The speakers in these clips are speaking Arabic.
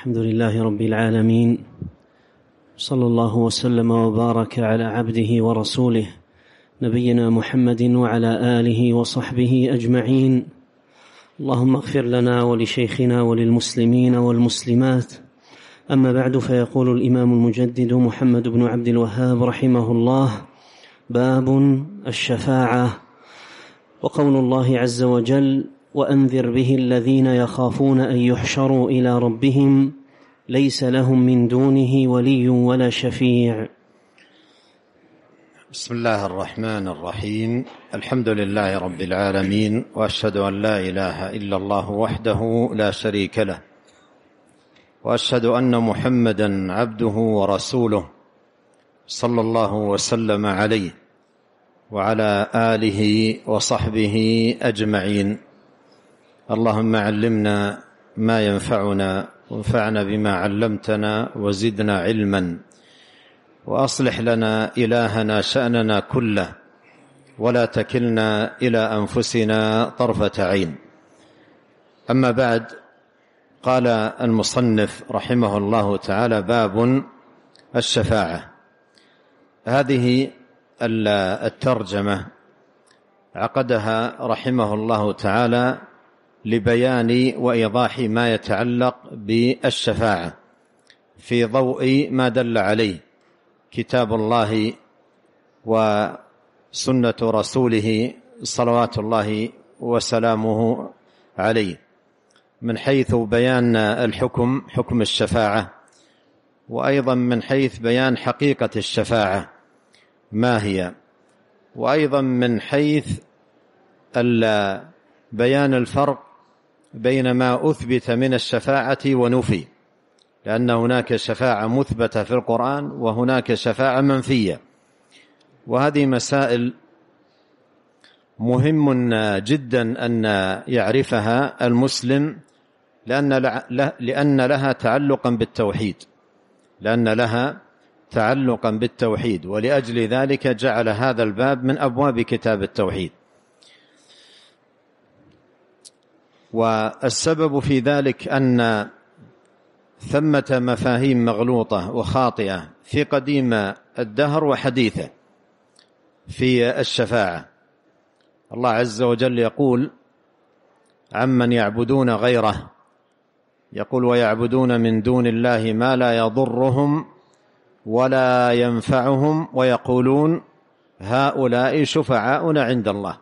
الحمد لله رب العالمين صلى الله وسلم وبارك على عبده ورسوله نبينا محمد وعلى اله وصحبه اجمعين اللهم اغفر لنا ولشيخنا وللمسلمين والمسلمات اما بعد فيقول الامام المجدد محمد بن عبد الوهاب رحمه الله باب الشفاعه وقول الله عز وجل وانذر به الذين يخافون ان يحشروا الى ربهم ليس لهم من دونه ولي ولا شفيع بسم الله الرحمن الرحيم الحمد لله رب العالمين واشهد ان لا اله الا الله وحده لا شريك له واشهد ان محمدا عبده ورسوله صلى الله وسلم عليه وعلى اله وصحبه اجمعين اللهم علمنا ما ينفعنا وانفعنا بما علمتنا وزدنا علما واصلح لنا الهنا شاننا كله ولا تكلنا الى انفسنا طرفه عين اما بعد قال المصنف رحمه الله تعالى باب الشفاعه هذه الترجمه عقدها رحمه الله تعالى لبيان وايضاح ما يتعلق بالشفاعه في ضوء ما دل عليه كتاب الله وسنه رسوله صلوات الله وسلامه عليه من حيث بيان الحكم حكم الشفاعه وايضا من حيث بيان حقيقه الشفاعه ما هي وايضا من حيث بيان الفرق بين ما أثبت من الشفاعة ونفي لأن هناك شفاعة مثبتة في القرآن وهناك شفاعة منفية وهذه مسائل مهم جدا أن يعرفها المسلم لأن لأن لها تعلقا بالتوحيد لأن لها تعلقا بالتوحيد ولأجل ذلك جعل هذا الباب من أبواب كتاب التوحيد والسبب في ذلك أن ثمة مفاهيم مغلوطة وخاطئة في قديم الدهر وحديثه في الشفاعة الله عز وجل يقول عمن يعبدون غيره يقول ويعبدون من دون الله ما لا يضرهم ولا ينفعهم ويقولون هؤلاء شفعاؤنا عند الله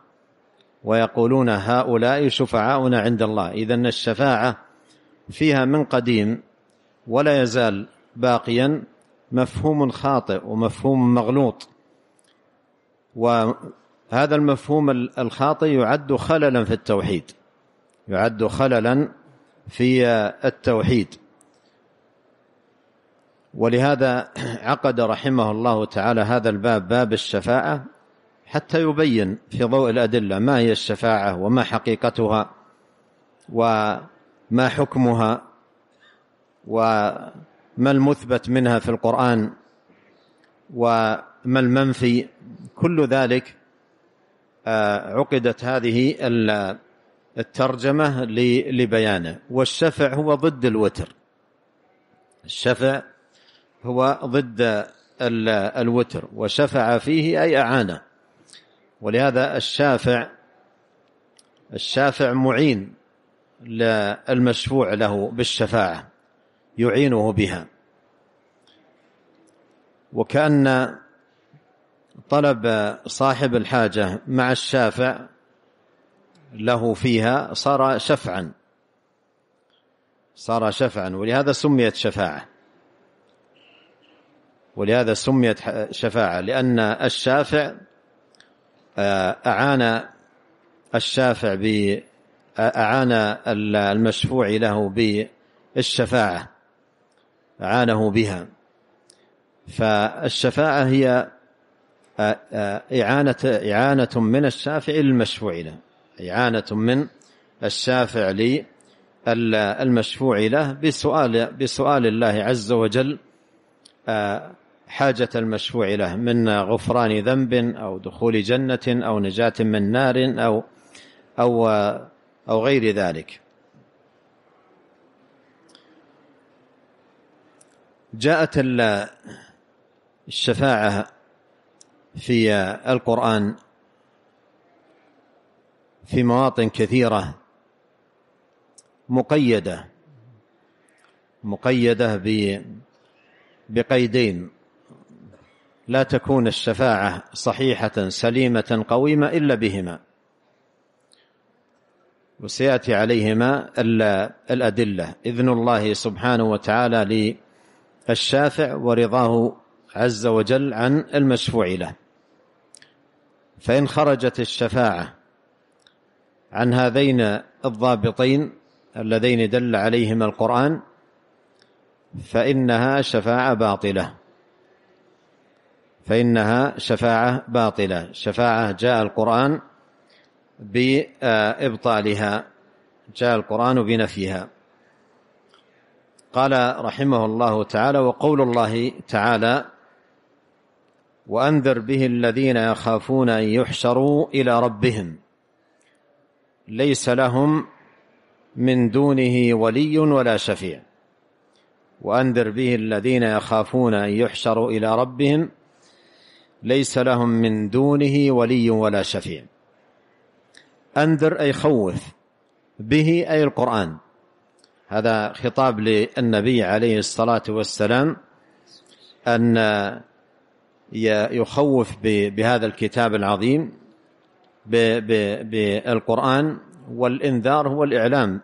ويقولون هؤلاء شفعاؤنا عند الله إذا الشفاعة فيها من قديم ولا يزال باقيا مفهوم خاطئ ومفهوم مغلوط وهذا المفهوم الخاطئ يعد خللا في التوحيد يعد خللا في التوحيد ولهذا عقد رحمه الله تعالى هذا الباب باب الشفاعة حتى يبين في ضوء الأدلة ما هي الشفاعة وما حقيقتها وما حكمها وما المثبت منها في القرآن وما المنفي كل ذلك آه، عقدت هذه الترجمة لبيانه والشفع هو ضد الوتر الشفع هو ضد الوتر وشفع فيه أي أعانه ولهذا الشافع الشافع معين للمشفوع له بالشفاعة يعينه بها وكأن طلب صاحب الحاجة مع الشافع له فيها صار شفعا صار شفعا ولهذا سميت شفاعة ولهذا سميت شفاعة لأن الشافع آه، أعان الشافع ب آه، أعان المشفوع له بالشفاعة أعانه بها فالشفاعة هي آه، إعانة إعانة من الشافع للمشفوع له إعانة من الشافع للمشفوع له بسؤال بسؤال الله عز وجل حاجة المشفوع له من غفران ذنب أو دخول جنة أو نجاة من نار أو أو أو غير ذلك جاءت الشفاعة في القرآن في مواطن كثيرة مقيدة مقيدة بقيدين لا تكون الشفاعة صحيحة سليمة قويمة إلا بهما وسيأتي عليهما الأدلة إذن الله سبحانه وتعالى للشافع ورضاه عز وجل عن المشفوع له فإن خرجت الشفاعة عن هذين الضابطين اللذين دل عليهما القرآن فإنها شفاعة باطلة فإنها شفاعة باطلة شفاعة جاء القرآن بإبطالها جاء القرآن بنفيها قال رحمه الله تعالى وقول الله تعالى وأنذر به الذين يخافون أن يحشروا إلى ربهم ليس لهم من دونه ولي ولا شفيع وأنذر به الذين يخافون أن يحشروا إلى ربهم ليس لهم من دونه ولي ولا شفيع أنذر أي خوف به أي القرآن هذا خطاب للنبي عليه الصلاة والسلام أن يخوف بهذا الكتاب العظيم بالقرآن والإنذار هو الإعلام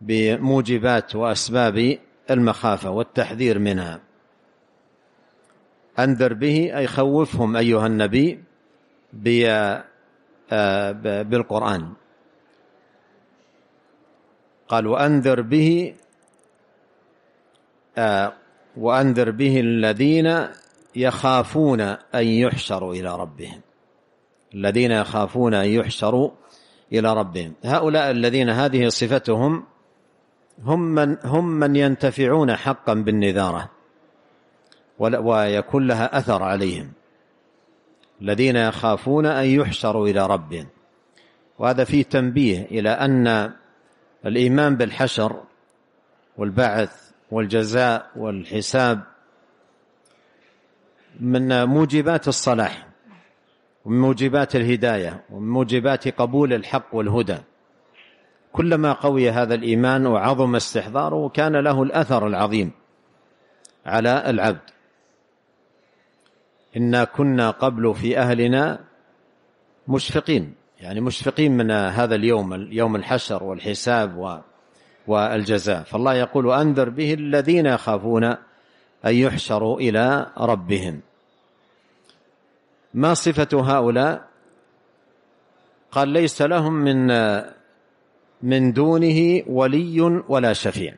بموجبات وأسباب المخافة والتحذير منها أنذر به أي خوفهم أيها النبي آه، بالقرآن قال وأنذر به آه، وأنذر به الذين يخافون أن يحشروا إلى ربهم الذين يخافون أن يحشروا إلى ربهم هؤلاء الذين هذه صفتهم هم من, هم من ينتفعون حقا بالنذاره ويكون لها أثر عليهم الذين يخافون أن يحشروا إلى ربهم وهذا فيه تنبيه إلى أن الإيمان بالحشر والبعث والجزاء والحساب من موجبات الصلاح ومن موجبات الهداية ومن موجبات قبول الحق والهدى كلما قوي هذا الإيمان وعظم استحضاره كان له الأثر العظيم على العبد إنا كنا قبل في أهلنا مشفقين يعني مشفقين من هذا اليوم يوم الحشر والحساب والجزاء فالله يقول وأنذر به الذين يخافون أن يحشروا إلى ربهم ما صفة هؤلاء قال ليس لهم من من دونه ولي ولا شفيع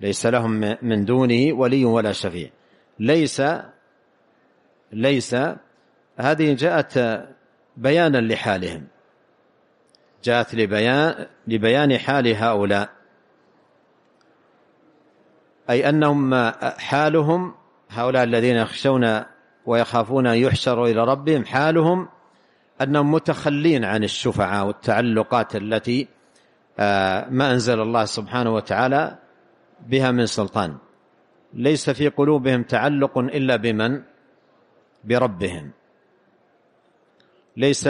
ليس لهم من دونه ولي ولا شفيع ليس ليس هذه جاءت بيانا لحالهم جاءت لبيان, لبيان حال هؤلاء أي أنهم حالهم هؤلاء الذين يخشون ويخافون أن يحشروا إلى ربهم حالهم أنهم متخلين عن الشفعاء والتعلقات التي آه، ما أنزل الله سبحانه وتعالى بها من سلطان ليس في قلوبهم تعلق إلا بمن بربهم ليس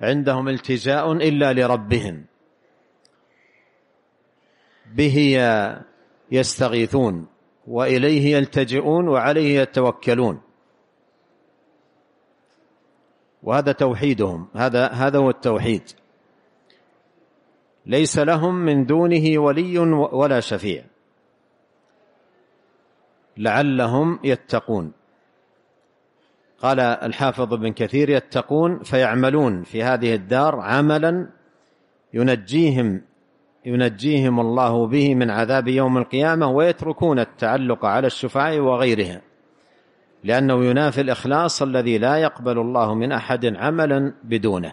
عندهم التجاء إلا لربهم به يستغيثون وإليه يلتجئون وعليه يتوكلون وهذا توحيدهم هذا هذا هو التوحيد ليس لهم من دونه ولي ولا شفيع لعلهم يتقون قال الحافظ ابن كثير يتقون فيعملون في هذه الدار عملا ينجيهم ينجيهم الله به من عذاب يوم القيامة ويتركون التعلق على الشفعاء وغيرها لأنه ينافي الإخلاص الذي لا يقبل الله من أحد عملا بدونه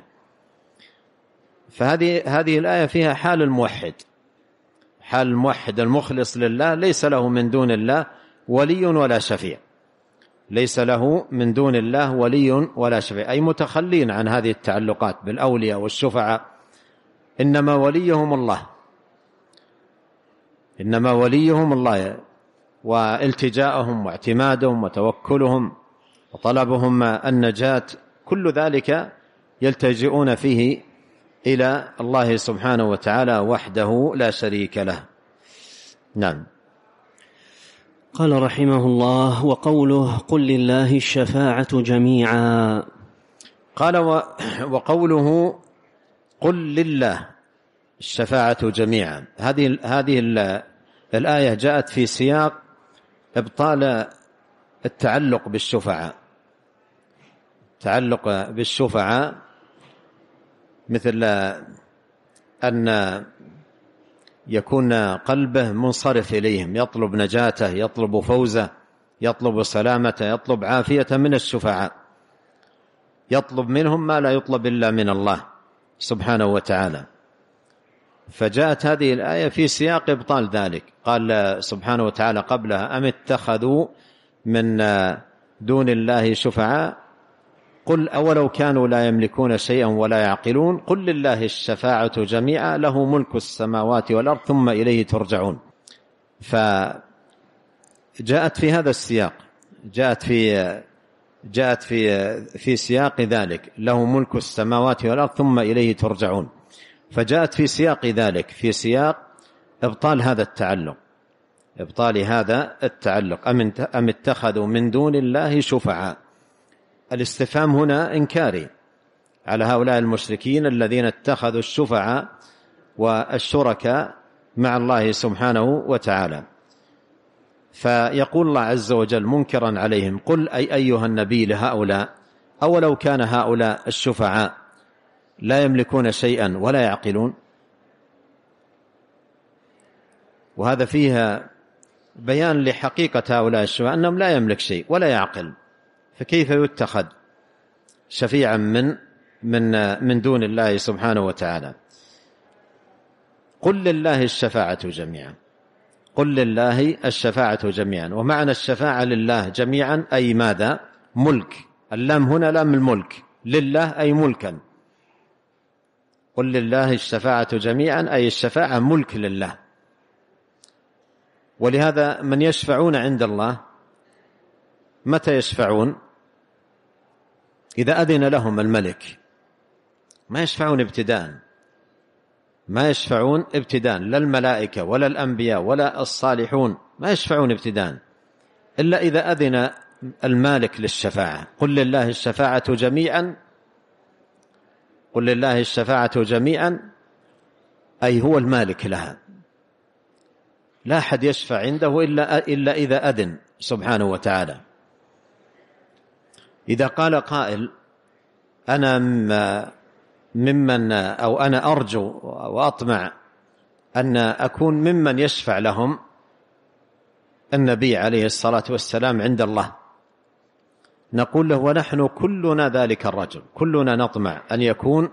فهذه هذه الآية فيها حال الموحد حال الموحد المخلص لله ليس له من دون الله ولي ولا شفيع ليس له من دون الله ولي ولا شفيع أي متخلين عن هذه التعلقات بالأولياء والشفعاء إنما وليهم الله إنما وليهم الله والتجاءهم واعتمادهم وتوكلهم وطلبهم النجاة كل ذلك يلتجئون فيه إلى الله سبحانه وتعالى وحده لا شريك له نعم قال رحمه الله وقوله قل لله الشفاعة جميعا قال و وقوله قل لله الشفاعة جميعا هذه هذه الآية جاءت في سياق إبطال التعلق بالشفعاء تعلق بالشفعاء مثل أن يكون قلبه منصرف إليهم يطلب نجاته يطلب فوزه يطلب سلامته يطلب عافية من الشفعاء يطلب منهم ما لا يطلب إلا من الله سبحانه وتعالى فجاءت هذه الآية في سياق إبطال ذلك قال سبحانه وتعالى قبلها أم اتخذوا من دون الله شفعاء قل أولو كانوا لا يملكون شيئا ولا يعقلون قل لله الشفاعة جميعا له ملك السماوات والأرض ثم إليه ترجعون فجاءت في هذا السياق جاءت في جاءت في في سياق ذلك له ملك السماوات والأرض ثم إليه ترجعون فجاءت في سياق ذلك في سياق إبطال هذا التعلق إبطال هذا التعلق أم اتخذوا من دون الله شفعاء الاستفهام هنا إنكاري على هؤلاء المشركين الذين اتخذوا الشفعاء والشركاء مع الله سبحانه وتعالى فيقول الله عز وجل منكرا عليهم قل أي أيها النبي لهؤلاء أولو كان هؤلاء الشفعاء لا يملكون شيئا ولا يعقلون وهذا فيها بيان لحقيقة هؤلاء الشفعاء أنهم لا يملك شيء ولا يعقل فكيف يتخذ شفيعا من من من دون الله سبحانه وتعالى قل لله الشفاعة جميعا قل لله الشفاعة جميعا ومعنى الشفاعة لله جميعا أي ماذا ملك اللام هنا لام الملك لله أي ملكا قل لله الشفاعة جميعا أي الشفاعة ملك لله ولهذا من يشفعون عند الله متى يشفعون إذا أذن لهم الملك ما يشفعون ابتداء ما يشفعون ابتداء لا الملائكة ولا الأنبياء ولا الصالحون ما يشفعون ابتداء إلا إذا أذن المالك للشفاعة قل لله الشفاعة جميعا قل لله الشفاعة جميعا أي هو المالك لها لا أحد يشفع عنده إلا إلا إذا أذن سبحانه وتعالى إذا قال قائل أنا ممن أو أنا أرجو وأطمع أن أكون ممن يشفع لهم النبي عليه الصلاة والسلام عند الله نقول له ونحن كلنا ذلك الرجل كلنا نطمع أن يكون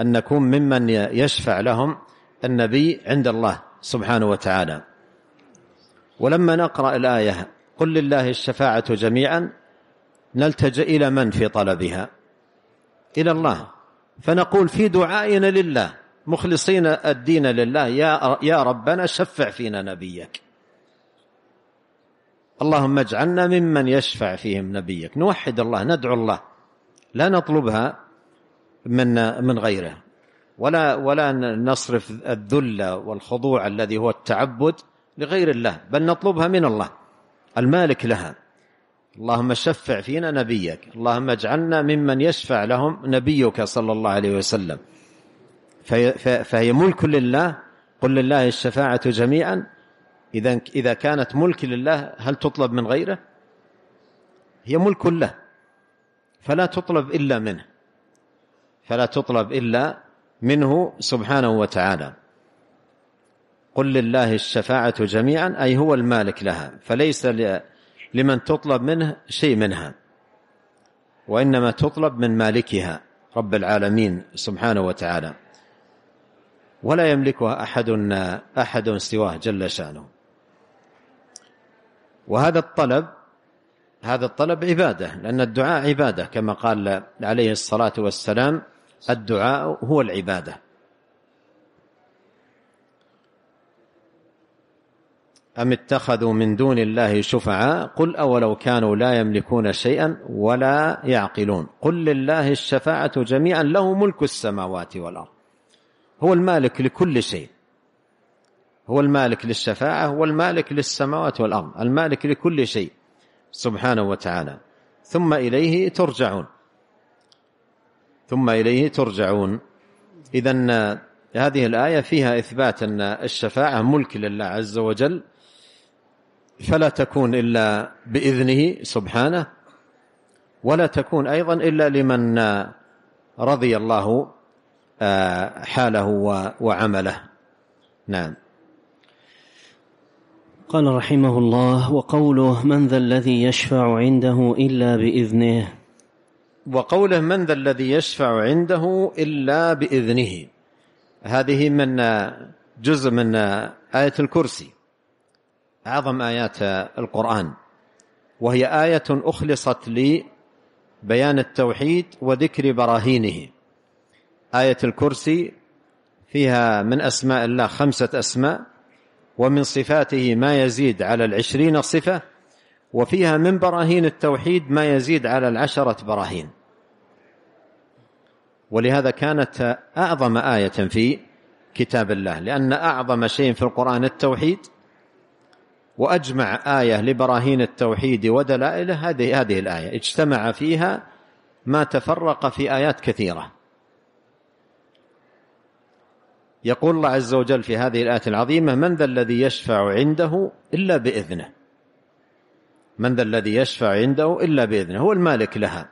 أن نكون ممن يشفع لهم النبي عند الله سبحانه وتعالى ولما نقرأ الآية قل لله الشفاعة جميعا نلتجئ إلى من في طلبها إلى الله فنقول في دعائنا لله مخلصين الدين لله يا يا ربنا شفع فينا نبيك اللهم اجعلنا ممن يشفع فيهم نبيك نوحد الله ندعو الله لا نطلبها من من غيره ولا ولا نصرف الذل والخضوع الذي هو التعبد لغير الله بل نطلبها من الله المالك لها اللهم شفع فينا نبيك اللهم اجعلنا ممن يشفع لهم نبيك صلى الله عليه وسلم فهي, ملك لله قل لله الشفاعة جميعا إذا إذا كانت ملك لله هل تطلب من غيره هي ملك له فلا تطلب إلا منه فلا تطلب إلا منه سبحانه وتعالى قل لله الشفاعة جميعا أي هو المالك لها فليس لمن تطلب منه شيء منها وإنما تطلب من مالكها رب العالمين سبحانه وتعالى ولا يملكها أحد أحد سواه جل شأنه وهذا الطلب هذا الطلب عبادة لأن الدعاء عبادة كما قال عليه الصلاة والسلام الدعاء هو العبادة أم اتخذوا من دون الله شفعاء قل أولو كانوا لا يملكون شيئا ولا يعقلون قل لله الشفاعة جميعا له ملك السماوات والأرض هو المالك لكل شيء هو المالك للشفاعة هو المالك للسماوات والأرض المالك لكل شيء سبحانه وتعالى ثم إليه ترجعون ثم إليه ترجعون إذا هذه الآية فيها إثبات أن الشفاعة ملك لله عز وجل فلا تكون إلا بإذنه سبحانه ولا تكون أيضا إلا لمن رضي الله آه، حاله وعمله نعم قال رحمه الله وقوله من ذا الذي يشفع عنده إلا بإذنه وقوله من ذا الذي يشفع عنده إلا بإذنه هذه من جزء من آية الكرسي أعظم آيات القرآن وهي آية أخلصت لبيان التوحيد وذكر براهينه آية الكرسي فيها من أسماء الله خمسة أسماء ومن صفاته ما يزيد على العشرين صفة وفيها من براهين التوحيد ما يزيد على العشرة براهين ولهذا كانت أعظم آية في كتاب الله لأن أعظم شيء في القرآن التوحيد واجمع ايه لبراهين التوحيد ودلائله هذه هذه الايه اجتمع فيها ما تفرق في ايات كثيره يقول الله عز وجل في هذه الايه العظيمه من ذا الذي يشفع عنده الا باذنه من ذا الذي يشفع عنده الا باذنه هو المالك لها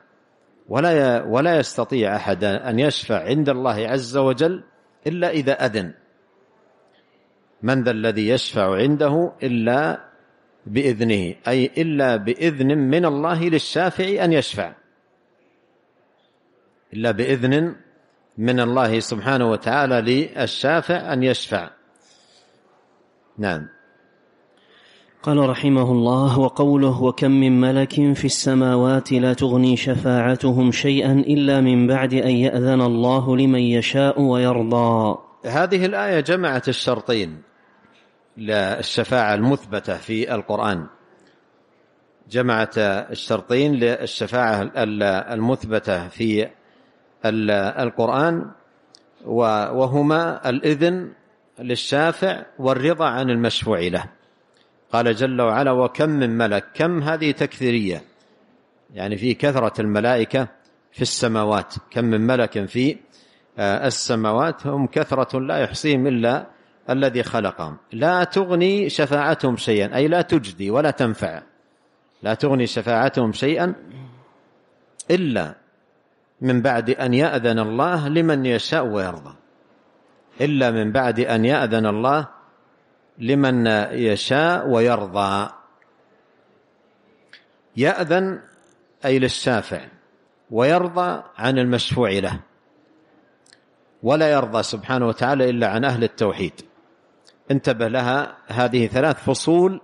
ولا ولا يستطيع احد ان يشفع عند الله عز وجل الا اذا اذن من ذا الذي يشفع عنده إلا بإذنه أي إلا بإذن من الله للشافع أن يشفع إلا بإذن من الله سبحانه وتعالى للشافع أن يشفع نعم قال رحمه الله وقوله وكم من ملك في السماوات لا تغني شفاعتهم شيئا إلا من بعد أن يأذن الله لمن يشاء ويرضى هذه الآية جمعت الشرطين للشفاعة المثبتة في القرآن جمعت الشرطين للشفاعة المثبتة في القرآن وهما الإذن للشافع والرضا عن المشفوع له قال جل وعلا وكم من ملك كم هذه تكثيرية يعني في كثرة الملائكة في السماوات كم من ملك في آه، السماوات هم كثرة لا يحصيهم إلا الذي خلقهم لا تغني شفاعتهم شيئا أي لا تجدي ولا تنفع لا تغني شفاعتهم شيئا إلا من بعد أن يأذن الله لمن يشاء ويرضى إلا من بعد أن يأذن الله لمن يشاء ويرضى يأذن أي للشافع ويرضى عن المشفوع له ولا يرضى سبحانه وتعالى إلا عن أهل التوحيد انتبه لها هذه ثلاث فصول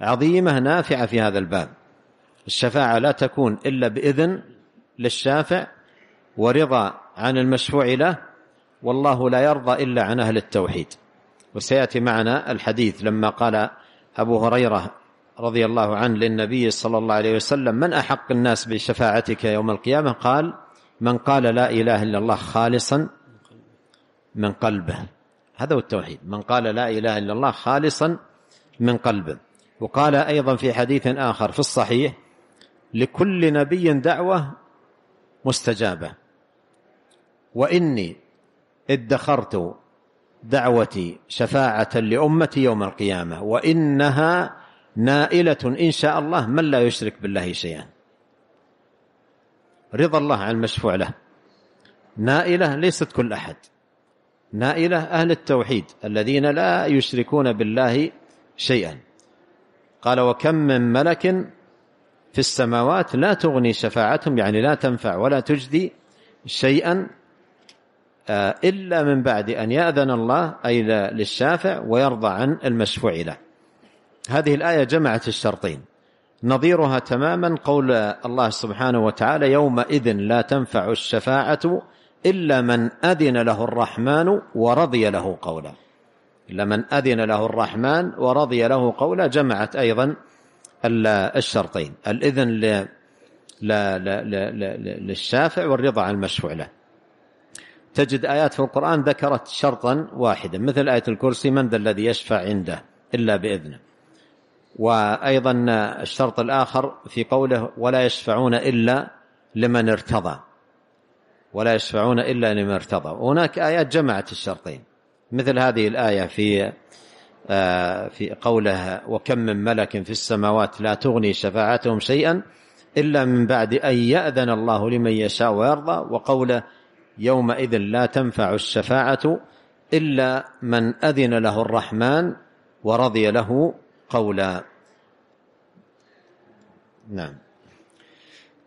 عظيمة نافعة في هذا الباب الشفاعة لا تكون إلا بإذن للشافع ورضا عن المشفوع له والله لا يرضى إلا عن أهل التوحيد وسيأتي معنا الحديث لما قال أبو هريرة رضي الله عنه للنبي صلى الله عليه وسلم من أحق الناس بشفاعتك يوم القيامة قال من قال لا إله إلا الله خالصا من قلبه هذا هو التوحيد من قال لا إله إلا الله خالصا من قلبه وقال أيضا في حديث آخر في الصحيح لكل نبي دعوة مستجابة وإني ادخرت دعوتي شفاعة لأمتي يوم القيامة وإنها نائلة إن شاء الله من لا يشرك بالله شيئا رضا الله عن المشفوع له نائلة ليست كل أحد نائلة أهل التوحيد الذين لا يشركون بالله شيئا قال وكم من ملك في السماوات لا تغني شفاعتهم يعني لا تنفع ولا تجدي شيئا آه، إلا من بعد أن يأذن الله أي للشافع ويرضى عن المشفوع له هذه الآية جمعت الشرطين نظيرها تماما قول الله سبحانه وتعالى يومئذ لا تنفع الشفاعة إلا من أذن له الرحمن ورضي له قولا إلا من أذن له الرحمن ورضي له قولا جمعت أيضا الشرطين الإذن ل لا لا لا لا للشافع والرضا عن المشفوع له تجد آيات في القرآن ذكرت شرطا واحدا مثل آية الكرسي من ذا الذي يشفع عنده إلا بإذنه وأيضا الشرط الآخر في قوله ولا يشفعون إلا لمن ارتضى ولا يشفعون إلا لمن ارتضى وهناك آيات جمعت الشرطين مثل هذه الآية في آه، في قوله وكم من ملك في السماوات لا تغني شفاعتهم شيئا إلا من بعد أن يأذن الله لمن يشاء ويرضى وقوله يومئذ لا تنفع الشفاعة إلا من أذن له الرحمن ورضي له قولا نعم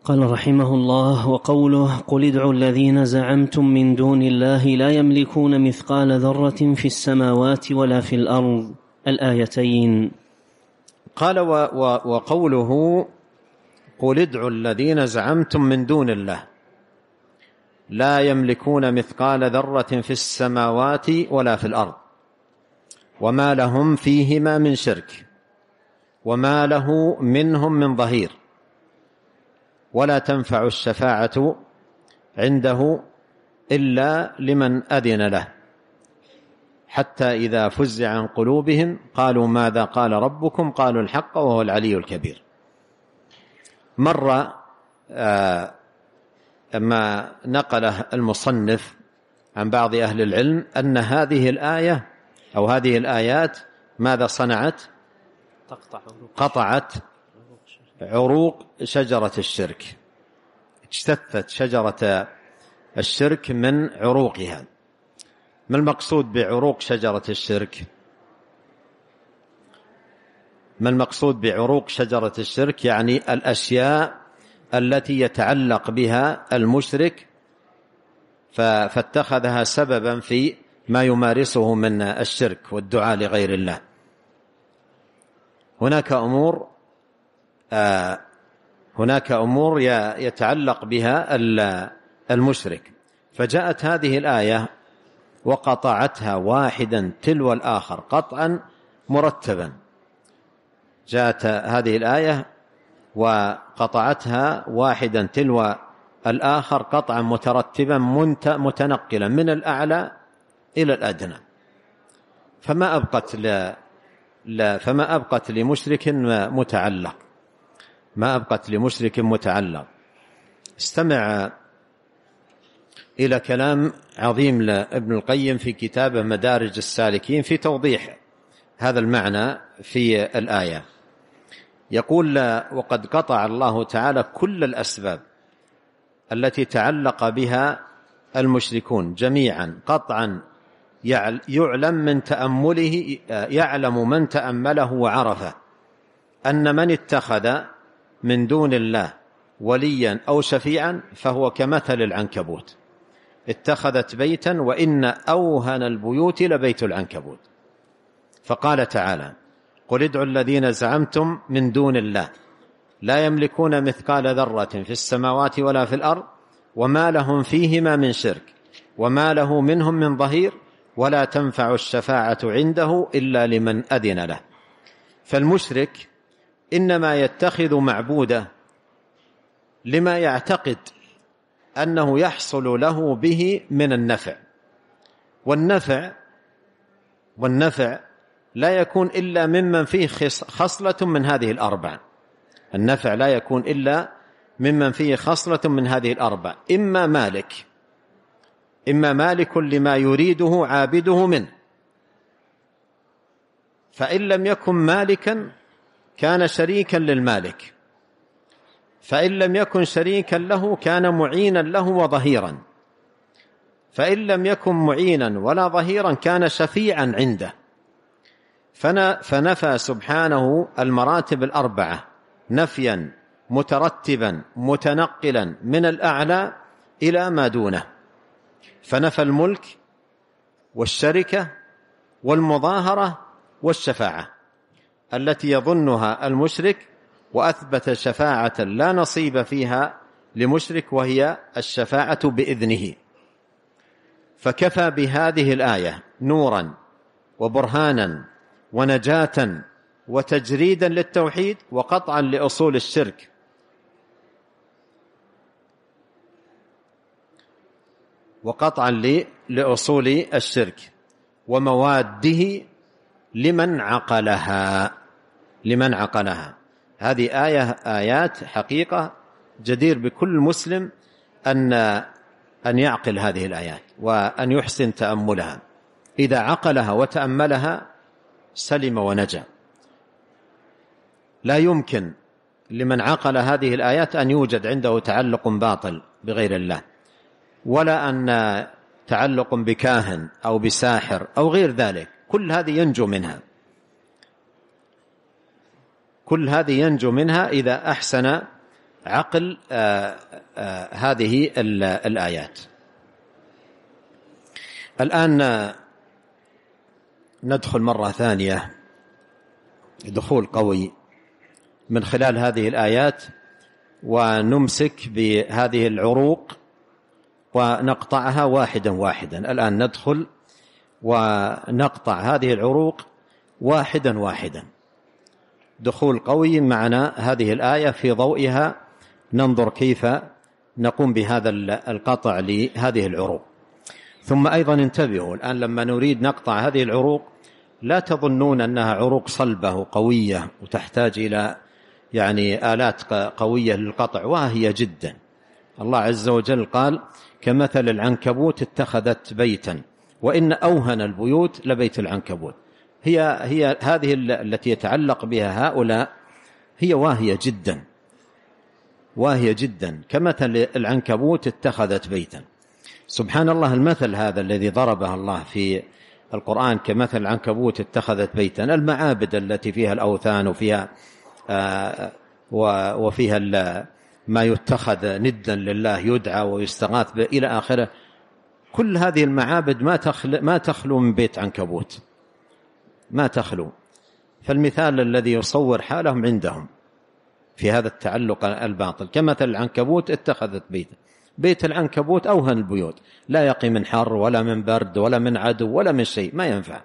قال رحمه الله وقوله قل ادعوا الذين زعمتم من دون الله لا يملكون مثقال ذره في السماوات ولا في الارض الايتين قال و و وقوله قل ادعوا الذين زعمتم من دون الله لا يملكون مثقال ذره في السماوات ولا في الارض وما لهم فيهما من شرك وما له منهم من ظهير ولا تنفع الشفاعة عنده إلا لمن أذن له حتى إذا فزع عن قلوبهم قالوا ماذا قال ربكم قالوا الحق وهو العلي الكبير مر آه، ما نقله المصنف عن بعض أهل العلم أن هذه الآية أو هذه الآيات ماذا صنعت قطعت عروق شجرة الشرك اجتثت شجرة الشرك من عروقها ما المقصود بعروق شجرة الشرك ما المقصود بعروق شجرة الشرك يعني الأشياء التي يتعلق بها المشرك فاتخذها سببا في ما يمارسه من الشرك والدعاء لغير الله هناك أمور آه، هناك أمور يتعلق بها المشرك فجاءت هذه الآية وقطعتها واحدا تلو الآخر قطعا مرتبا جاءت هذه الآية وقطعتها واحدا تلو الآخر قطعا مترتبا متنقلا من الأعلى إلى الأدنى فما أبقت ل... فما أبقت لمشرك متعلق ما أبقت لمشرك متعلق استمع إلى كلام عظيم لابن القيم في كتابه مدارج السالكين في توضيح هذا المعنى في الآية يقول وقد قطع الله تعالى كل الأسباب التي تعلق بها المشركون جميعا قطعا يعلم من تأمله يعلم من تأمله وعرفه أن من اتخذ من دون الله وليا أو شفيعا فهو كمثل العنكبوت اتخذت بيتا وإن أوهن البيوت لبيت العنكبوت فقال تعالى قل ادعوا الذين زعمتم من دون الله لا يملكون مثقال ذرة في السماوات ولا في الأرض وما لهم فيهما من شرك وما له منهم من ظهير ولا تنفع الشفاعة عنده إلا لمن أذن له فالمشرك انما يتخذ معبوده لما يعتقد انه يحصل له به من النفع والنفع والنفع لا يكون الا ممن فيه خصله من هذه الاربع النفع لا يكون الا ممن فيه خصله من هذه الاربع اما مالك اما مالك لما يريده عابده منه فان لم يكن مالكا كان شريكا للمالك فان لم يكن شريكا له كان معينا له وظهيرا فان لم يكن معينا ولا ظهيرا كان شفيعا عنده فنفى سبحانه المراتب الاربعه نفيا مترتبا متنقلا من الاعلى الى ما دونه فنفى الملك والشركه والمظاهره والشفاعه التي يظنها المشرك وأثبت شفاعة لا نصيب فيها لمشرك وهي الشفاعة بإذنه فكفى بهذه الآية نورا وبرهانا ونجاة وتجريدا للتوحيد وقطعا لأصول الشرك وقطعا لأصول الشرك ومواده لمن عقلها لمن عقلها هذه آية آيات حقيقة جدير بكل مسلم أن أن يعقل هذه الآيات وأن يحسن تأملها إذا عقلها وتأملها سلم ونجا لا يمكن لمن عقل هذه الآيات أن يوجد عنده تعلق باطل بغير الله ولا أن تعلق بكاهن أو بساحر أو غير ذلك كل هذه ينجو منها كل هذه ينجو منها إذا أحسن عقل آه، آه، هذه الآيات الآن آه، ندخل مرة ثانية دخول قوي من خلال هذه الآيات ونمسك بهذه العروق ونقطعها واحدا واحدا الآن ندخل ونقطع هذه العروق واحدا واحدا دخول قوي معنا هذه الآية في ضوئها ننظر كيف نقوم بهذا القطع لهذه العروق ثم أيضا انتبهوا الآن لما نريد نقطع هذه العروق لا تظنون أنها عروق صلبة وقوية وتحتاج إلى يعني آلات قوية للقطع واهية جدا الله عز وجل قال كمثل العنكبوت اتخذت بيتا وإن أوهن البيوت لبيت العنكبوت هي هي هذه التي يتعلق بها هؤلاء هي واهية جدا واهية جدا كمثل العنكبوت اتخذت بيتا سبحان الله المثل هذا الذي ضربه الله في القرآن كمثل العنكبوت اتخذت بيتا المعابد التي فيها الأوثان وفيها آه وفيها ما يتخذ ندا لله يدعى ويستغاث به إلى آخره كل هذه المعابد ما تخلو, ما تخلو من بيت عنكبوت ما تخلو فالمثال الذي يصور حالهم عندهم في هذا التعلق الباطل كمثل العنكبوت اتخذت بيتا بيت العنكبوت أوهن البيوت لا يقي من حر ولا من برد ولا من عدو ولا من شيء ما ينفع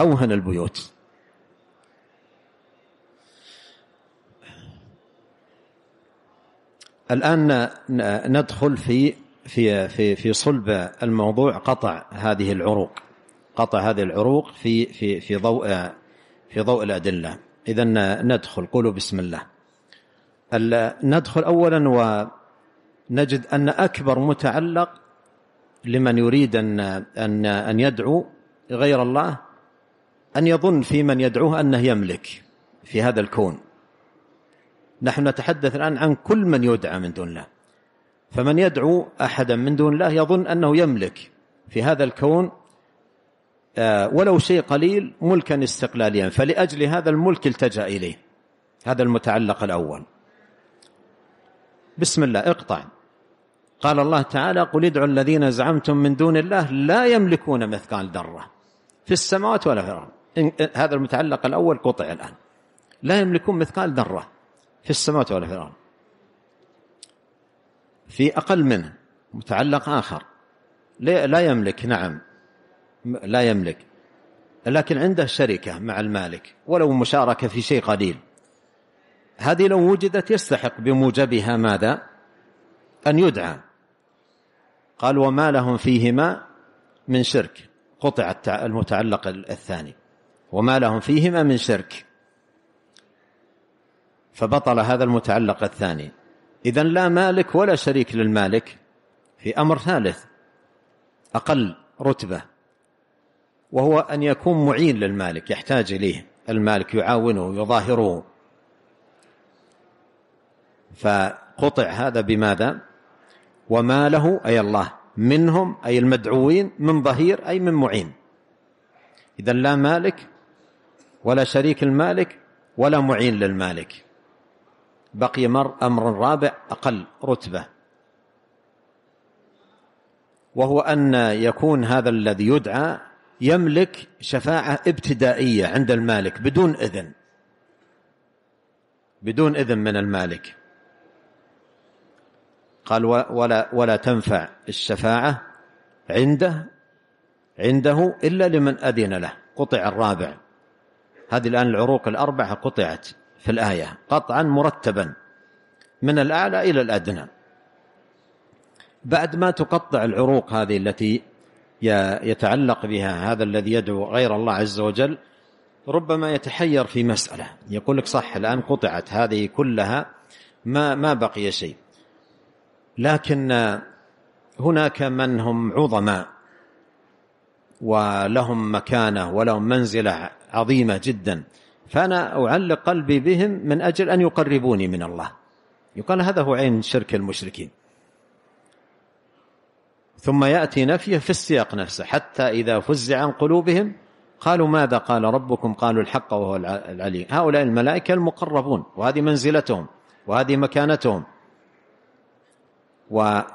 أوهن البيوت الآن ندخل في في في في صلب الموضوع قطع هذه العروق قطع هذه العروق في في في ضوء في ضوء الأدلة إذا ندخل قولوا بسم الله ندخل أولا ونجد أن أكبر متعلق لمن يريد أن أن أن يدعو غير الله أن يظن في من يدعوه أنه يملك في هذا الكون نحن نتحدث الآن عن كل من يدعى من دون الله فمن يدعو أحدا من دون الله يظن أنه يملك في هذا الكون آه، ولو شيء قليل ملكا استقلاليا فلأجل هذا الملك التجأ إليه هذا المتعلق الأول بسم الله اقطع قال الله تعالى قل ادعوا الذين زعمتم من دون الله لا يملكون مثقال ذرة في السماوات ولا في الأرض هذا المتعلق الأول قطع الآن لا يملكون مثقال ذرة في السماوات ولا في الأرض في أقل منه متعلق آخر لا يملك نعم لا يملك لكن عنده شركة مع المالك ولو مشاركة في شيء قليل هذه لو وجدت يستحق بموجبها ماذا أن يدعى قال وما لهم فيهما من شرك قطع المتعلق الثاني وما لهم فيهما من شرك فبطل هذا المتعلق الثاني إذا لا مالك ولا شريك للمالك في أمر ثالث أقل رتبة وهو أن يكون معين للمالك يحتاج إليه المالك يعاونه يظاهره فقطع هذا بماذا وما له أي الله منهم أي المدعوين من ظهير أي من معين إذا لا مالك ولا شريك المالك ولا معين للمالك بقي مر أمر رابع أقل رتبة وهو أن يكون هذا الذي يدعى يملك شفاعة ابتدائية عند المالك بدون إذن بدون إذن من المالك قال ولا ولا تنفع الشفاعة عنده عنده إلا لمن أذن له قطع الرابع هذه الآن العروق الأربعة قطعت في الآية قطعا مرتبا من الأعلى إلى الأدنى بعد ما تقطع العروق هذه التي يتعلق بها هذا الذي يدعو غير الله عز وجل ربما يتحير في مسألة يقول لك صح الآن قطعت هذه كلها ما ما بقي شيء لكن هناك من هم عظماء ولهم مكانة ولهم منزلة عظيمة جدا فأنا أعلق قلبي بهم من أجل أن يقربوني من الله يقال هذا هو عين شرك المشركين ثم يأتي نفيه في السياق نفسه حتى إذا فزع عن قلوبهم قالوا ماذا قال ربكم قالوا الحق وهو العلي هؤلاء الملائكة المقربون وهذه منزلتهم وهذه مكانتهم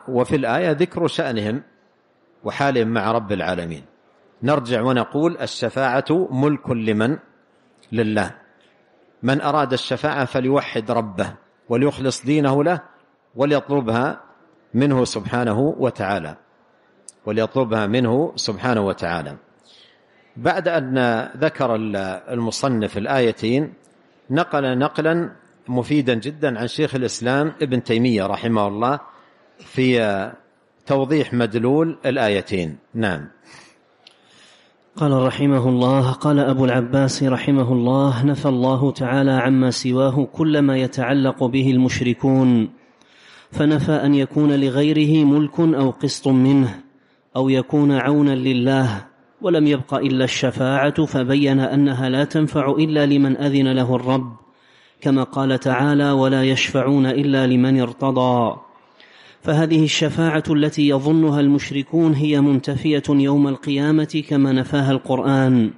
وفي الآية ذكر شأنهم وحالهم مع رب العالمين نرجع ونقول الشفاعة ملك لمن لله من أراد الشفاعة فليوحد ربه وليخلص دينه له وليطلبها منه سبحانه وتعالى وليطلبها منه سبحانه وتعالى بعد أن ذكر المصنف الآيتين نقل نقلا مفيدا جدا عن شيخ الإسلام ابن تيمية رحمه الله في توضيح مدلول الآيتين نعم قال رحمه الله قال أبو العباس رحمه الله نفى الله تعالى عما سواه كل ما يتعلق به المشركون فنفى أن يكون لغيره ملك أو قسط منه أو يكون عونا لله ولم يبق إلا الشفاعة فبين أنها لا تنفع إلا لمن أذن له الرب كما قال تعالى ولا يشفعون إلا لمن ارتضى فهذه الشفاعة التي يظنها المشركون هي منتفية يوم القيامة كما نفاها القرآن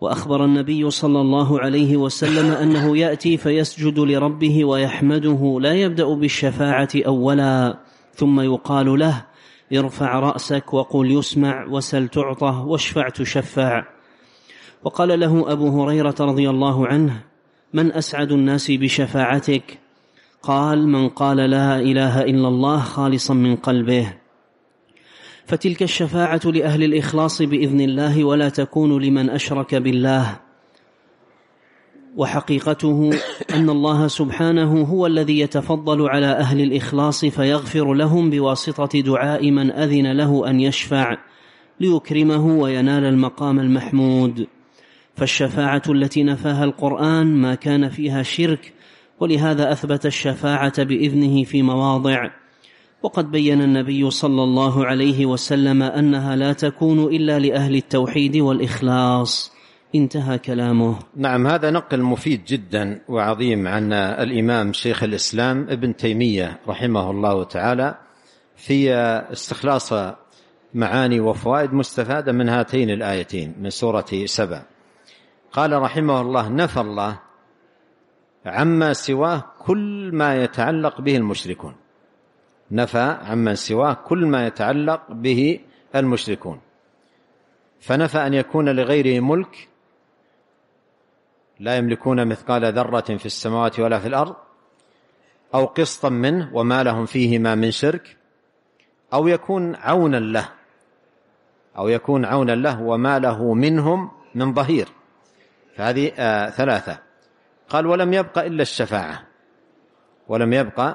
وأخبر النبي صلى الله عليه وسلم أنه يأتي فيسجد لربه ويحمده لا يبدأ بالشفاعة أولا ثم يقال له ارفع رأسك وقل يسمع وسل تعطى واشفع تشفع وقال له أبو هريرة رضي الله عنه من أسعد الناس بشفاعتك قال من قال لا اله الا الله خالصا من قلبه فتلك الشفاعه لاهل الاخلاص باذن الله ولا تكون لمن اشرك بالله وحقيقته ان الله سبحانه هو الذي يتفضل على اهل الاخلاص فيغفر لهم بواسطه دعاء من اذن له ان يشفع ليكرمه وينال المقام المحمود فالشفاعه التي نفاها القران ما كان فيها شرك ولهذا أثبت الشفاعة بإذنه في مواضع وقد بين النبي صلى الله عليه وسلم أنها لا تكون إلا لأهل التوحيد والإخلاص انتهى كلامه نعم هذا نقل مفيد جدا وعظيم عن الإمام شيخ الإسلام ابن تيمية رحمه الله تعالى في استخلاص معاني وفوائد مستفادة من هاتين الآيتين من سورة سبع قال رحمه الله نفى الله عما سواه كل ما يتعلق به المشركون نفى عما سواه كل ما يتعلق به المشركون فنفى أن يكون لغيره ملك لا يملكون مثقال ذرة في السماوات ولا في الأرض أو قسطا منه وما لهم فيهما من شرك أو يكون عونا له أو يكون عونا له وما له منهم من ظهير فهذه آه ثلاثة قال ولم يبق إلا الشفاعة ولم يبق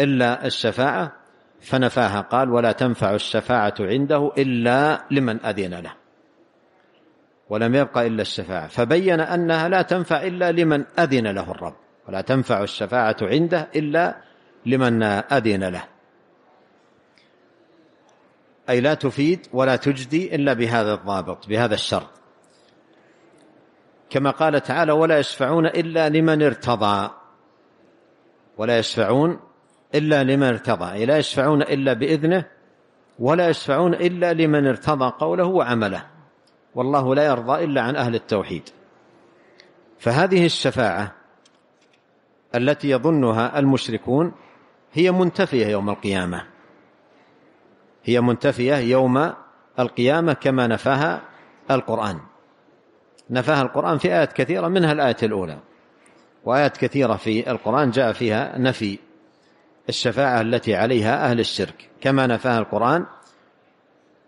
إلا الشفاعة فنفاها قال ولا تنفع الشفاعة عنده إلا لمن أذن له ولم يبق إلا الشفاعة فبين أنها لا تنفع إلا لمن أذن له الرب ولا تنفع الشفاعة عنده إلا لمن أذن له أي لا تفيد ولا تجدي إلا بهذا الضابط بهذا الشرط كما قال تعالى ولا يشفعون إلا لمن ارتضى ولا يشفعون إلا لمن ارتضى لا يشفعون إلا بإذنه ولا يشفعون إلا لمن ارتضى قوله وعمله والله لا يرضى إلا عن أهل التوحيد فهذه الشفاعة التي يظنها المشركون هي منتفية يوم القيامة هي منتفية يوم القيامة كما نفاها القرآن نفاها القرآن في آيات كثيرة منها الآية الأولى وآيات كثيرة في القرآن جاء فيها نفي الشفاعة التي عليها أهل الشرك كما نفاها القرآن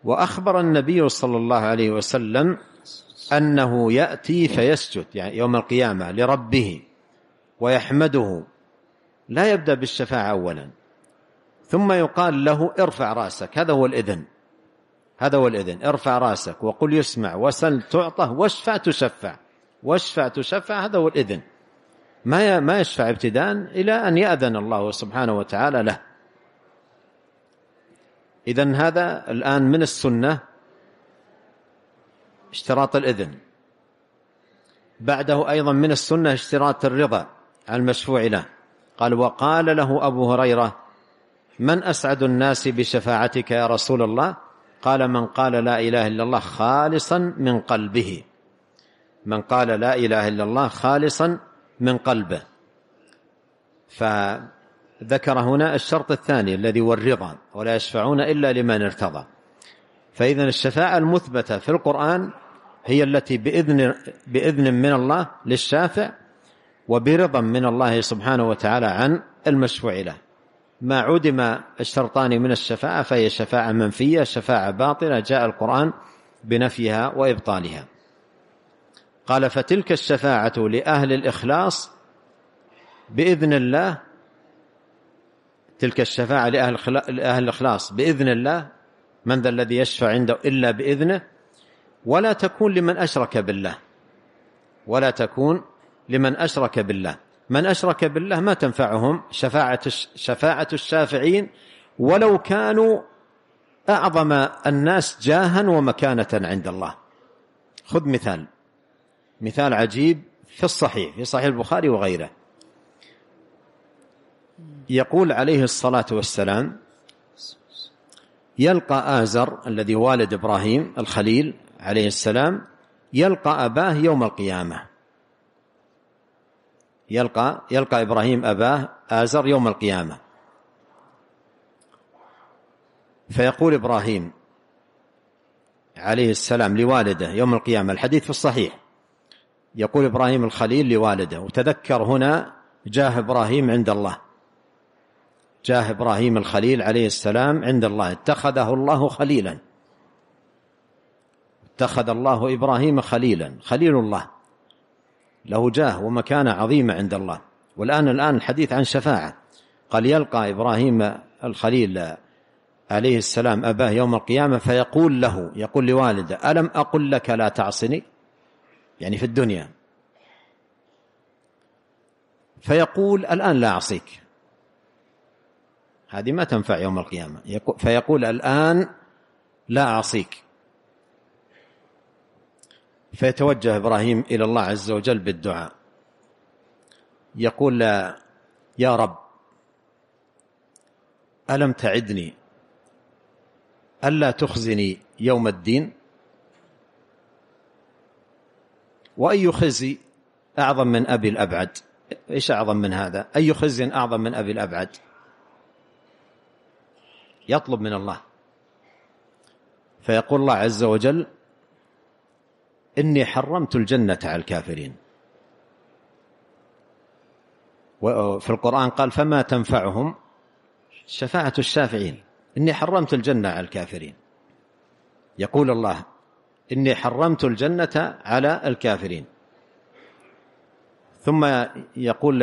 وأخبر النبي صلى الله عليه وسلم أنه يأتي فيسجد يعني يوم القيامة لربه ويحمده لا يبدأ بالشفاعة أولا ثم يقال له ارفع رأسك هذا هو الإذن هذا هو الإذن ارفع راسك وقل يسمع وسل تعطه واشفع تشفع واشفع تشفع هذا هو الإذن ما ما يشفع ابتداء إلى أن يأذن الله سبحانه وتعالى له إذا هذا الآن من السنة اشتراط الإذن بعده أيضا من السنة اشتراط الرضا المشفوع له قال وقال له أبو هريرة من أسعد الناس بشفاعتك يا رسول الله قال من قال لا إله إلا الله خالصا من قلبه من قال لا إله إلا الله خالصا من قلبه فذكر هنا الشرط الثاني الذي هو الرضا ولا يشفعون إلا لمن ارتضى فإذا الشفاعة المثبتة في القرآن هي التي بإذن, بإذن من الله للشافع وبرضا من الله سبحانه وتعالى عن المشفوع له ما عدم الشرطان من الشفاعة فهي شفاعة منفية شفاعة باطلة جاء القرآن بنفيها وإبطالها قال فتلك الشفاعة لأهل الإخلاص بإذن الله تلك الشفاعة لأهل الإخلاص بإذن الله من ذا الذي يشفع عنده إلا بإذنه ولا تكون لمن أشرك بالله ولا تكون لمن أشرك بالله من أشرك بالله ما تنفعهم شفاعة شفاعة الشافعين ولو كانوا أعظم الناس جاها ومكانة عند الله خذ مثال مثال عجيب في الصحيح في صحيح البخاري وغيره يقول عليه الصلاة والسلام يلقى آزر الذي والد إبراهيم الخليل عليه السلام يلقى أباه يوم القيامة يلقى يلقى إبراهيم أباه آزر يوم القيامة فيقول إبراهيم عليه السلام لوالده يوم القيامة الحديث في الصحيح يقول إبراهيم الخليل لوالده وتذكر هنا جاه إبراهيم عند الله جاه إبراهيم الخليل عليه السلام عند الله اتخذه الله خليلا اتخذ الله إبراهيم خليلا خليل الله له جاه ومكانة عظيمة عند الله والآن الآن الحديث عن شفاعة قال يلقى إبراهيم الخليل عليه السلام أباه يوم القيامة فيقول له يقول لوالده ألم أقل لك لا تعصني يعني في الدنيا فيقول الآن لا أعصيك هذه ما تنفع يوم القيامة فيقول الآن لا أعصيك فيتوجه إبراهيم إلى الله عز وجل بالدعاء يقول يا رب ألم تعدني ألا تخزني يوم الدين وأي خزي أعظم من أبي الأبعد إيش أعظم من هذا أي خزي أعظم من أبي الأبعد يطلب من الله فيقول الله عز وجل إني حرمت الجنة على الكافرين وفي القرآن قال فما تنفعهم شفاعة الشافعين إني حرمت الجنة على الكافرين يقول الله إني حرمت الجنة على الكافرين ثم يقول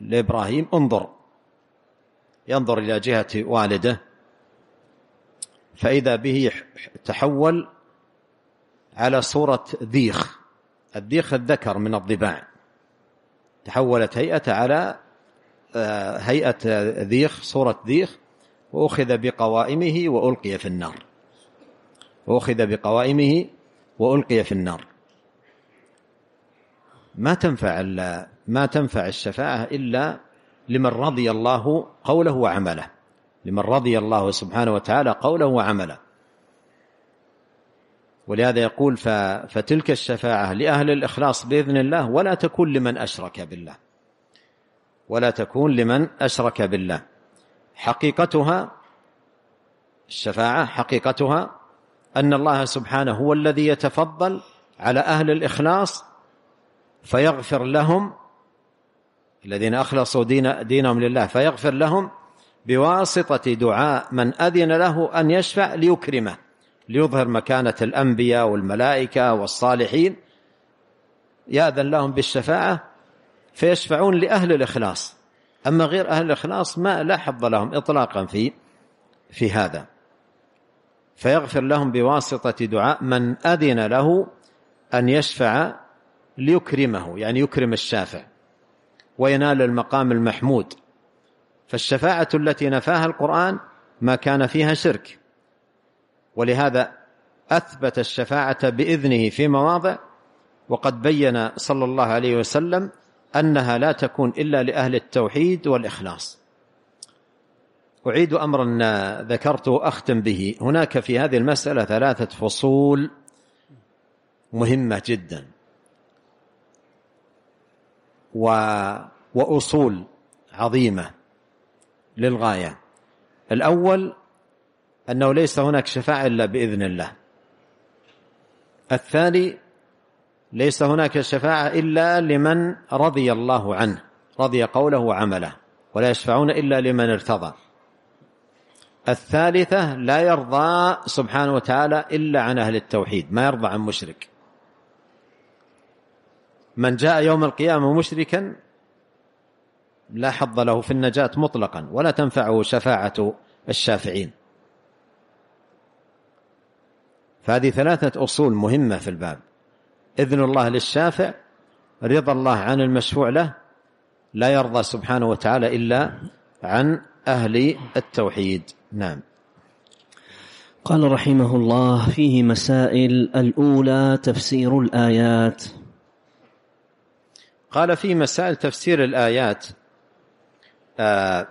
لإبراهيم انظر ينظر إلى جهة والده فإذا به تحول على صورة ذيخ الذيخ الذكر من الضباع تحولت هيئة على آه، هيئة ذيخ صورة ذيخ وأخذ بقوائمه وألقي في النار وأخذ بقوائمه وألقي في النار ما تنفع ما تنفع الشفاعة إلا لمن رضي الله قوله وعمله لمن رضي الله سبحانه وتعالى قوله وعمله ولهذا يقول فتلك الشفاعة لأهل الإخلاص بإذن الله ولا تكون لمن أشرك بالله ولا تكون لمن أشرك بالله حقيقتها الشفاعة حقيقتها أن الله سبحانه هو الذي يتفضل على أهل الإخلاص فيغفر لهم الذين أخلصوا دين دينهم لله فيغفر لهم بواسطة دعاء من أذن له أن يشفع ليكرمه ليظهر مكانة الأنبياء والملائكة والصالحين يأذن لهم بالشفاعة فيشفعون لأهل الإخلاص أما غير أهل الإخلاص ما لا حظ لهم إطلاقا في في هذا فيغفر لهم بواسطة دعاء من أذن له أن يشفع ليكرمه يعني يكرم الشافع وينال المقام المحمود فالشفاعة التي نفاها القرآن ما كان فيها شرك ولهذا أثبت الشفاعة بإذنه في مواضع وقد بين صلى الله عليه وسلم أنها لا تكون إلا لأهل التوحيد والإخلاص أعيد أمرا ذكرته أختم به هناك في هذه المسألة ثلاثة فصول مهمة جدا و... وأصول عظيمة للغاية الأول أنه ليس هناك شفاعة إلا بإذن الله الثاني ليس هناك شفاعة إلا لمن رضي الله عنه رضي قوله وعمله ولا يشفعون إلا لمن ارتضى الثالثة لا يرضى سبحانه وتعالى إلا عن أهل التوحيد ما يرضى عن مشرك من جاء يوم القيامة مشركا لا حظ له في النجاة مطلقا ولا تنفعه شفاعة الشافعين فهذه ثلاثة أصول مهمة في الباب إذن الله للشافع رضا الله عن المشفوع له لا يرضى سبحانه وتعالى إلا عن أهل التوحيد نعم قال رحمه الله فيه مسائل الأولى تفسير الآيات قال في مسائل تفسير الآيات آه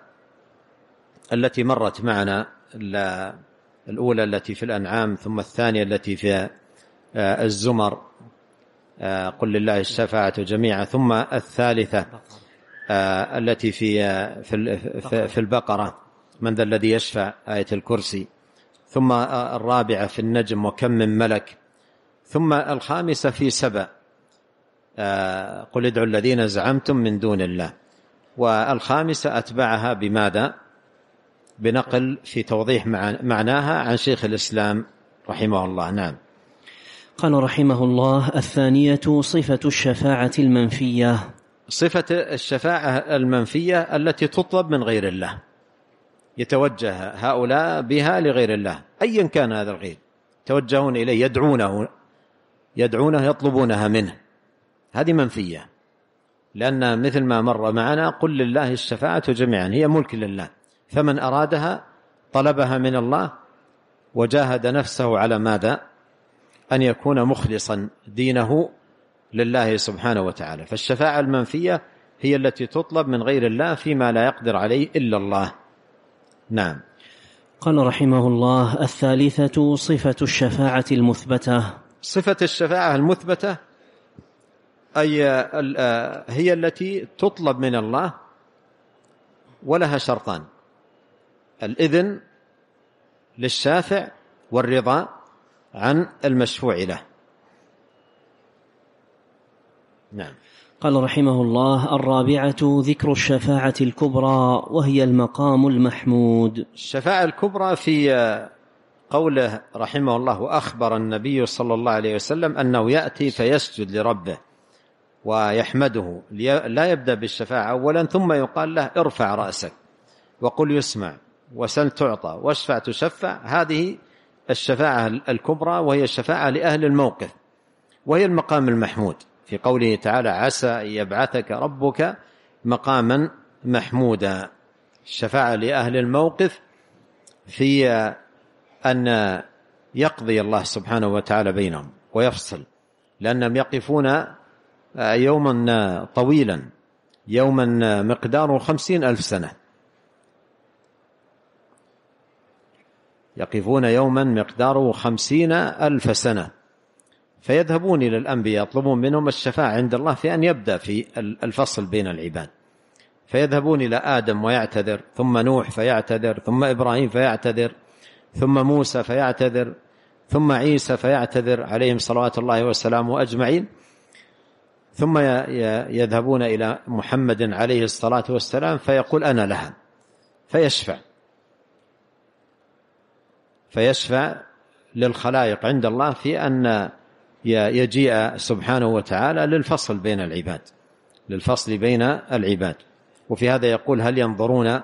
التي مرت معنا الأولى التي في الأنعام ثم الثانية التي في آه، الزمر آه، قل لله الشفاعة جميعا ثم الثالثة آه، التي في في البقرة من ذا الذي يشفع آية الكرسي ثم الرابعة في النجم وكم من ملك ثم الخامسة في سبأ قل ادعوا الذين زعمتم من دون الله والخامسة أتبعها بماذا بنقل في توضيح معناها عن شيخ الإسلام رحمه الله نعم قال رحمه الله الثانية صفة الشفاعة المنفية صفة الشفاعة المنفية التي تطلب من غير الله يتوجه هؤلاء بها لغير الله أيا كان هذا الغير يتوجهون إليه يدعونه يدعونه يطلبونها منه هذه منفية لأن مثل ما مر معنا قل لله الشفاعة جميعا هي ملك لله فمن أرادها طلبها من الله وجاهد نفسه على ماذا أن يكون مخلصا دينه لله سبحانه وتعالى فالشفاعة المنفية هي التي تطلب من غير الله فيما لا يقدر عليه إلا الله نعم قال رحمه الله الثالثة صفة الشفاعة المثبتة صفة الشفاعة المثبتة أي آه، هي التي تطلب من الله ولها شرطان الإذن للشافع والرضا عن المشفوع له نعم قال رحمه الله الرابعة ذكر الشفاعة الكبرى وهي المقام المحمود الشفاعة الكبرى في قوله رحمه الله وأخبر النبي صلى الله عليه وسلم أنه يأتي فيسجد لربه ويحمده لا يبدأ بالشفاعة أولا ثم يقال له ارفع رأسك وقل يسمع وسل تعطى واشفع تشفع هذه الشفاعة الكبرى وهي الشفاعة لأهل الموقف وهي المقام المحمود في قوله تعالى عسى أن يبعثك ربك مقاما محمودا الشفاعة لأهل الموقف في أن يقضي الله سبحانه وتعالى بينهم ويفصل لأنهم يقفون يوما طويلا يوما مقداره خمسين ألف سنة يقفون يوما مقداره خمسين ألف سنة فيذهبون إلى الأنبياء يطلبون منهم الشفاعة عند الله في أن يبدأ في الفصل بين العباد فيذهبون إلى آدم ويعتذر ثم نوح فيعتذر ثم إبراهيم فيعتذر ثم موسى فيعتذر ثم عيسى فيعتذر عليهم صلوات الله وسلامه أجمعين ثم يذهبون إلى محمد عليه الصلاة والسلام فيقول أنا لها فيشفع فيشفع للخلائق عند الله في أن يجيء سبحانه وتعالى للفصل بين العباد للفصل بين العباد وفي هذا يقول هل ينظرون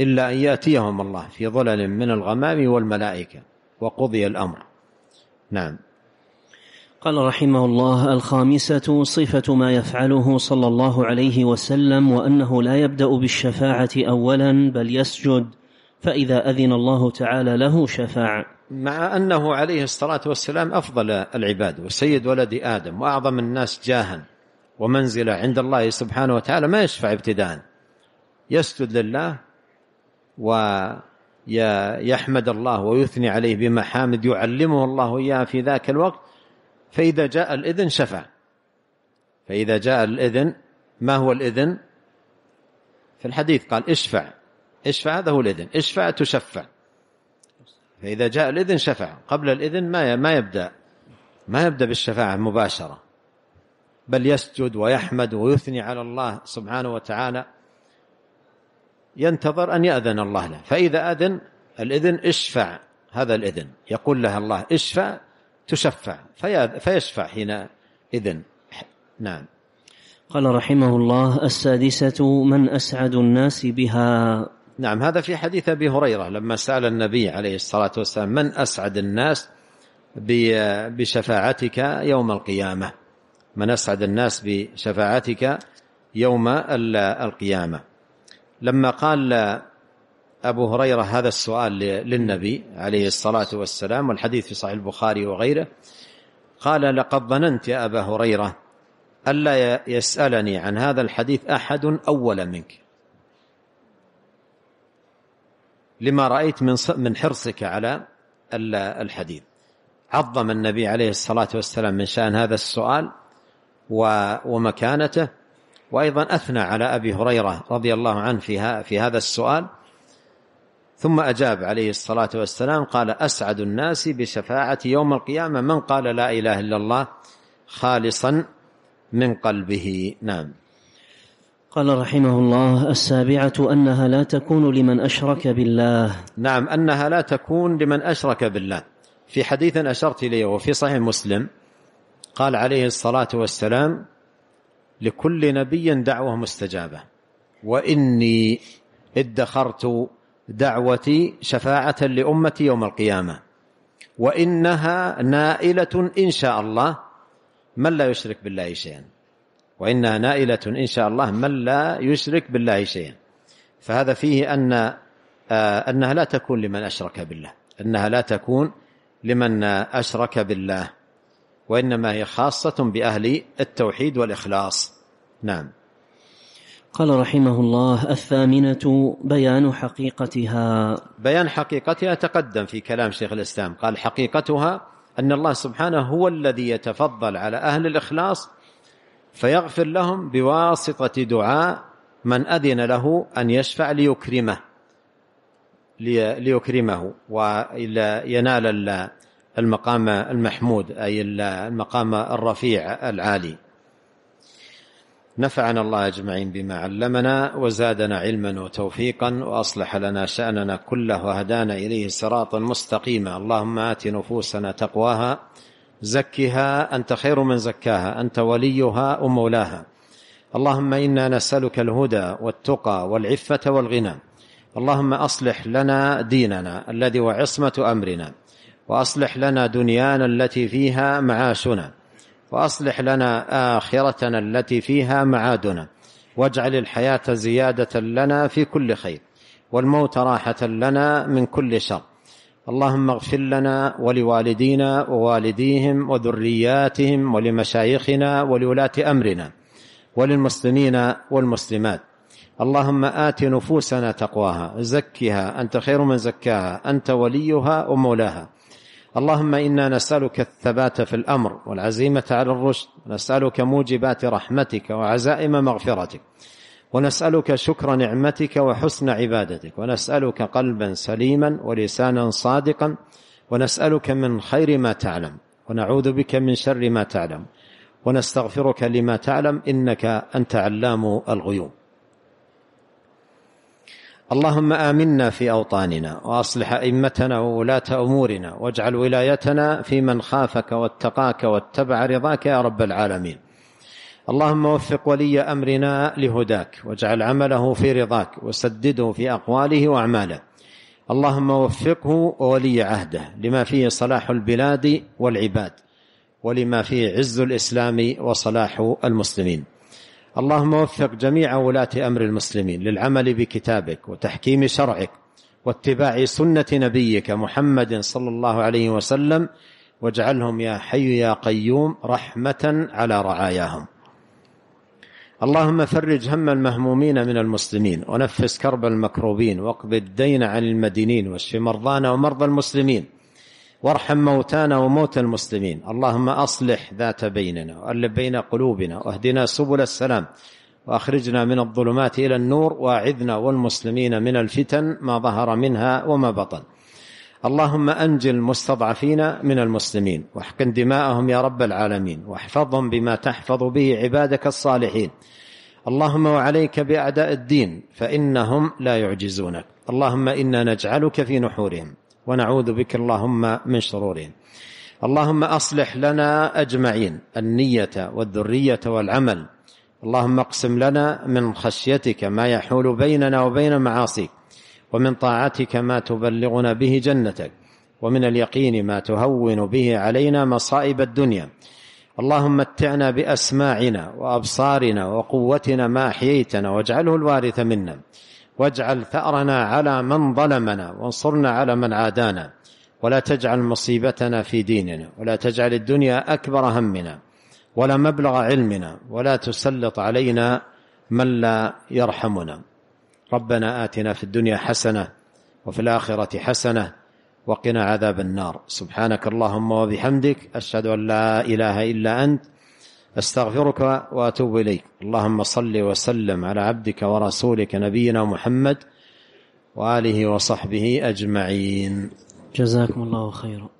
إلا أن يأتيهم الله في ظلل من الغمام والملائكة وقضي الأمر نعم قال رحمه الله الخامسة صفة ما يفعله صلى الله عليه وسلم وأنه لا يبدأ بالشفاعة أولا بل يسجد فإذا أذن الله تعالى له شفاع مع أنه عليه الصلاة والسلام أفضل العباد وسيد ولد آدم وأعظم الناس جاها ومنزلة عند الله سبحانه وتعالى ما يشفع ابتداء يسجد لله ويحمد الله ويثني عليه بمحامد يعلمه الله إياها في ذاك الوقت فإذا جاء الإذن شفع فإذا جاء الإذن ما هو الإذن في الحديث قال اشفع اشفع هذا هو الإذن اشفع تشفع فإذا جاء الإذن شفع قبل الإذن ما ما يبدأ ما يبدأ بالشفاعة مباشرة بل يسجد ويحمد ويثني على الله سبحانه وتعالى ينتظر أن يأذن الله له فإذا أذن الإذن اشفع هذا الإذن يقول لها الله اشفع تشفع فيشفع حين إذن نعم قال رحمه الله السادسة من أسعد الناس بها نعم هذا في حديث أبي هريرة لما سأل النبي عليه الصلاة والسلام من أسعد الناس بشفاعتك يوم القيامة من أسعد الناس بشفاعتك يوم القيامة لما قال أبو هريرة هذا السؤال للنبي عليه الصلاة والسلام والحديث في صحيح البخاري وغيره قال لقد ظننت يا أبا هريرة ألا يسألني عن هذا الحديث أحد أول منك لما رأيت من من حرصك على الحديث عظم النبي عليه الصلاة والسلام من شأن هذا السؤال ومكانته وأيضا أثنى على أبي هريرة رضي الله عنه فيها في هذا السؤال ثم أجاب عليه الصلاة والسلام قال أسعد الناس بشفاعة يوم القيامة من قال لا إله إلا الله خالصا من قلبه نعم قال رحمه الله السابعة أنها لا تكون لمن أشرك بالله نعم أنها لا تكون لمن أشرك بالله في حديث أشرت إليه وفي صحيح مسلم قال عليه الصلاة والسلام لكل نبي دعوة مستجابة وإني ادخرت دعوتي شفاعة لأمتي يوم القيامة وإنها نائلة إن شاء الله من لا يشرك بالله شيئا وإنها نائلة إن شاء الله من لا يشرك بالله شيئا فهذا فيه أن آه، أنها لا تكون لمن أشرك بالله أنها لا تكون لمن أشرك بالله وإنما هي خاصة بأهل التوحيد والإخلاص نعم قال رحمه الله الثامنة بيان حقيقتها بيان حقيقتها تقدم في كلام شيخ الإسلام قال حقيقتها أن الله سبحانه هو الذي يتفضل على أهل الإخلاص فيغفر لهم بواسطة دعاء من أذن له أن يشفع ليكرمه ليكرمه ينال المقام المحمود أي المقام الرفيع العالي نفعنا الله أجمعين بما علمنا وزادنا علما وتوفيقا وأصلح لنا شأننا كله وهدانا إليه صراطا مستقيما اللهم آت نفوسنا تقواها زكها أنت خير من زكاها أنت وليها ومولاها اللهم إنا نسألك الهدى والتقى والعفة والغنى اللهم أصلح لنا ديننا الذي هو عصمة أمرنا وأصلح لنا دنيانا التي فيها معاشنا وأصلح لنا آخرتنا التي فيها معادنا واجعل الحياة زيادة لنا في كل خير والموت راحة لنا من كل شر اللهم اغفر لنا ولوالدينا ووالديهم وذرياتهم ولمشايخنا ولولاة أمرنا وللمسلمين والمسلمات اللهم آت نفوسنا تقواها زكها أنت خير من زكاها أنت وليها ومولاها اللهم إنا نسألك الثبات في الأمر والعزيمة على الرشد نسألك موجبات رحمتك وعزائم مغفرتك ونسألك شكر نعمتك وحسن عبادتك ونسألك قلبا سليما ولسانا صادقا ونسألك من خير ما تعلم ونعوذ بك من شر ما تعلم ونستغفرك لما تعلم إنك أنت علام الغيوب اللهم آمنا في أوطاننا وأصلح أئمتنا وولاة أمورنا واجعل ولايتنا في من خافك واتقاك واتبع رضاك يا رب العالمين اللهم وفق ولي امرنا لهداك واجعل عمله في رضاك وسدده في اقواله واعماله اللهم وفقه وولي عهده لما فيه صلاح البلاد والعباد ولما فيه عز الاسلام وصلاح المسلمين اللهم وفق جميع ولاه امر المسلمين للعمل بكتابك وتحكيم شرعك واتباع سنه نبيك محمد صلى الله عليه وسلم واجعلهم يا حي يا قيوم رحمه على رعاياهم اللهم فرج هم المهمومين من المسلمين ونفس كرب المكروبين واقض الدين عن المدينين واشف مرضانا ومرضى المسلمين وارحم موتانا وموتى المسلمين اللهم أصلح ذات بيننا والف بين قلوبنا واهدنا سبل السلام وأخرجنا من الظلمات إلى النور وأعذنا والمسلمين من الفتن ما ظهر منها وما بطن اللهم أنجل المستضعفين من المسلمين واحقن دماءهم يا رب العالمين واحفظهم بما تحفظ به عبادك الصالحين اللهم وعليك بأعداء الدين فإنهم لا يعجزونك اللهم إنا نجعلك في نحورهم ونعوذ بك اللهم من شرورهم اللهم أصلح لنا أجمعين النية والذرية والعمل اللهم اقسم لنا من خشيتك ما يحول بيننا وبين معاصيك ومن طاعتك ما تبلغنا به جنتك ومن اليقين ما تهون به علينا مصائب الدنيا اللهم متعنا باسماعنا وابصارنا وقوتنا ما احييتنا واجعله الوارث منا واجعل ثارنا على من ظلمنا وانصرنا على من عادانا ولا تجعل مصيبتنا في ديننا ولا تجعل الدنيا اكبر همنا ولا مبلغ علمنا ولا تسلط علينا من لا يرحمنا ربنا آتنا في الدنيا حسنة وفي الآخرة حسنة وقنا عذاب النار سبحانك اللهم وبحمدك أشهد أن لا إله إلا أنت استغفرك واتوب اليك اللهم صل وسلم على عبدك ورسولك نبينا محمد واله وصحبه اجمعين جزاكم الله خيرا